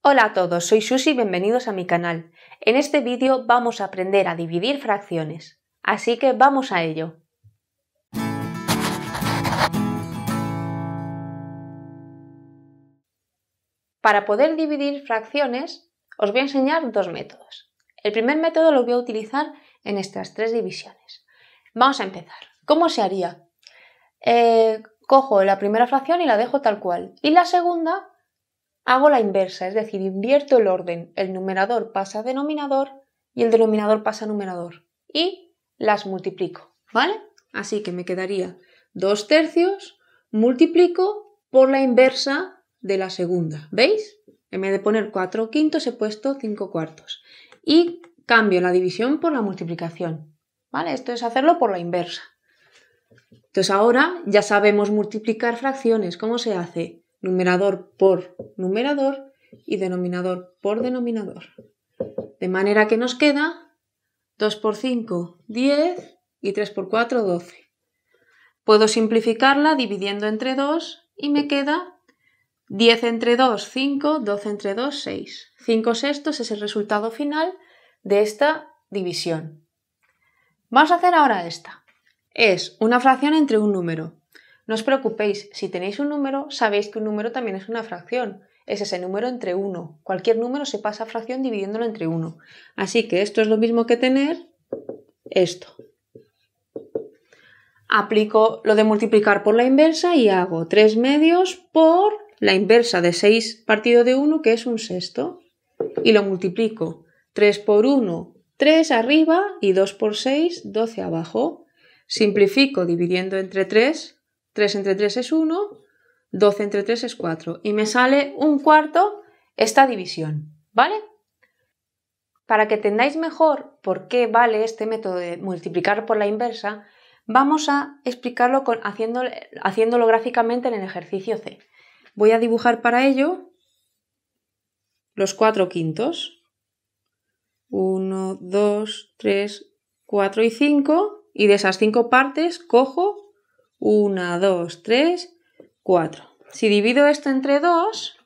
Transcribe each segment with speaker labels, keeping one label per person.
Speaker 1: Hola a todos, soy Susi y bienvenidos a mi canal. En este vídeo vamos a aprender a dividir fracciones, así que vamos a ello. Para poder dividir fracciones, os voy a enseñar dos métodos. El primer método lo voy a utilizar en estas tres divisiones. Vamos a empezar. ¿Cómo se haría? Eh, cojo la primera fracción y la dejo tal cual. Y la segunda hago la inversa, es decir, invierto el orden. El numerador pasa a denominador y el denominador pasa a numerador. Y las multiplico, ¿vale? Así que me quedaría 2 tercios, multiplico por la inversa de la segunda. ¿Veis? En vez de poner 4 quintos he puesto 5 cuartos. Y cambio la división por la multiplicación. ¿Vale? Esto es hacerlo por la inversa. Entonces ahora ya sabemos multiplicar fracciones. ¿Cómo se hace? numerador por numerador y denominador por denominador. De manera que nos queda 2 por 5, 10 y 3 por 4, 12. Puedo simplificarla dividiendo entre 2 y me queda 10 entre 2, 5, 12 entre 2, 6. 5 sextos es el resultado final de esta división. Vamos a hacer ahora esta. Es una fracción entre un número. No os preocupéis, si tenéis un número, sabéis que un número también es una fracción. Es ese número entre 1. Cualquier número se pasa a fracción dividiéndolo entre 1. Así que esto es lo mismo que tener esto. Aplico lo de multiplicar por la inversa y hago 3 medios por la inversa de 6 partido de 1, que es un sexto. Y lo multiplico. 3 por 1, 3 arriba y 2 por 6, 12 abajo. Simplifico dividiendo entre 3 3 entre 3 es 1, 12 entre 3 es 4 y me sale un cuarto esta división, ¿vale? Para que entendáis mejor por qué vale este método de multiplicar por la inversa, vamos a explicarlo con, haciéndolo, haciéndolo gráficamente en el ejercicio C. Voy a dibujar para ello los 4 quintos. 1, 2, 3, 4 y 5. Y de esas 5 partes cojo 1, 2, 3, 4. Si divido esto entre 2,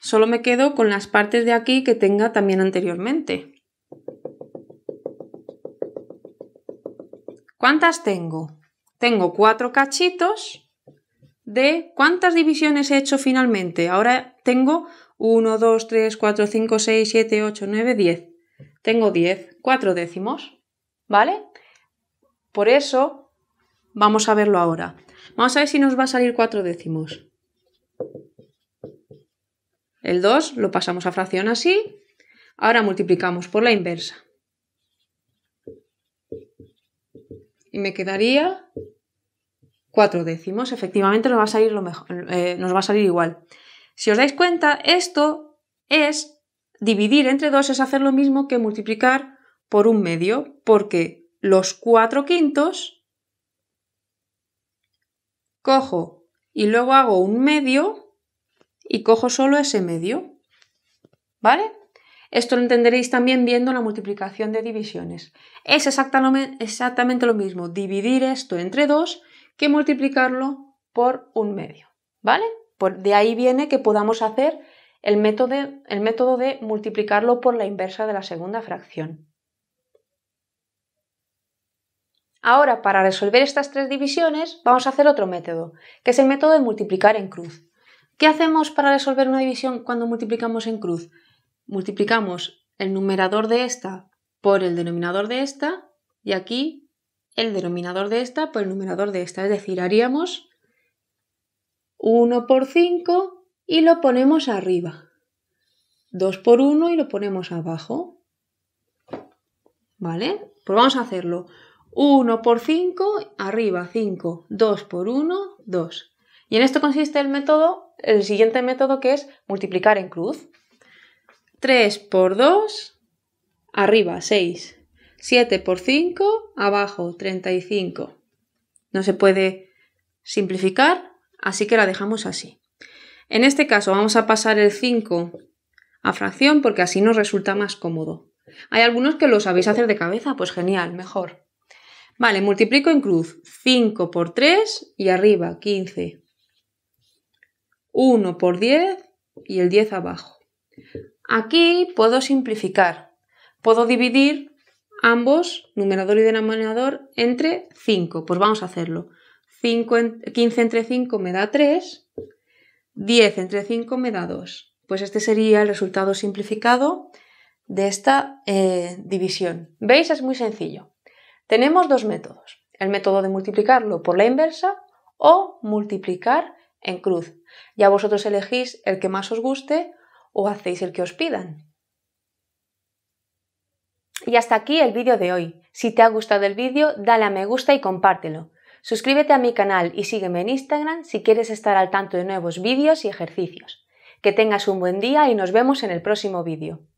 Speaker 1: solo me quedo con las partes de aquí que tenga también anteriormente. ¿Cuántas tengo? Tengo 4 cachitos de cuántas divisiones he hecho finalmente. Ahora tengo 1, 2, 3, 4, 5, 6, 7, 8, 9, 10. Tengo 10, 4 décimos. ¿Vale? Por eso, vamos a verlo ahora. Vamos a ver si nos va a salir cuatro décimos. El 2 lo pasamos a fracción así. Ahora multiplicamos por la inversa. Y me quedaría 4 décimos. Efectivamente nos va a salir, lo mejor, eh, nos va a salir igual. Si os dais cuenta, esto es dividir entre 2, es hacer lo mismo que multiplicar por un medio, porque los cuatro quintos cojo y luego hago un medio y cojo solo ese medio. ¿Vale? Esto lo entenderéis también viendo la multiplicación de divisiones. Es exactamente lo mismo dividir esto entre 2 que multiplicarlo por un medio. ¿Vale? de ahí viene que podamos hacer el método, el método de multiplicarlo por la inversa de la segunda fracción. Ahora, para resolver estas tres divisiones, vamos a hacer otro método, que es el método de multiplicar en cruz. ¿Qué hacemos para resolver una división cuando multiplicamos en cruz? Multiplicamos el numerador de esta por el denominador de esta y aquí el denominador de esta por el numerador de esta. Es decir, haríamos 1 por 5 y lo ponemos arriba. 2 por 1 y lo ponemos abajo. ¿Vale? Pues vamos a hacerlo. 1 por 5, arriba 5, 2 por 1, 2. Y en esto consiste el método, el siguiente método que es multiplicar en cruz. 3 por 2, arriba 6, 7 por 5, abajo 35. No se puede simplificar, así que la dejamos así. En este caso vamos a pasar el 5 a fracción porque así nos resulta más cómodo. Hay algunos que lo sabéis hacer de cabeza, pues genial, mejor. Vale, multiplico en cruz 5 por 3 y arriba 15. 1 por 10 y el 10 abajo. Aquí puedo simplificar. Puedo dividir ambos, numerador y denominador, entre 5. Pues vamos a hacerlo. 5 15 entre 5 me da 3. 10 entre 5 me da 2. Pues este sería el resultado simplificado de esta eh, división. ¿Veis? Es muy sencillo. Tenemos dos métodos, el método de multiplicarlo por la inversa o multiplicar en cruz. Ya vosotros elegís el que más os guste o hacéis el que os pidan. Y hasta aquí el vídeo de hoy. Si te ha gustado el vídeo, dale a me gusta y compártelo. Suscríbete a mi canal y sígueme en Instagram si quieres estar al tanto de nuevos vídeos y ejercicios. Que tengas un buen día y nos vemos en el próximo vídeo.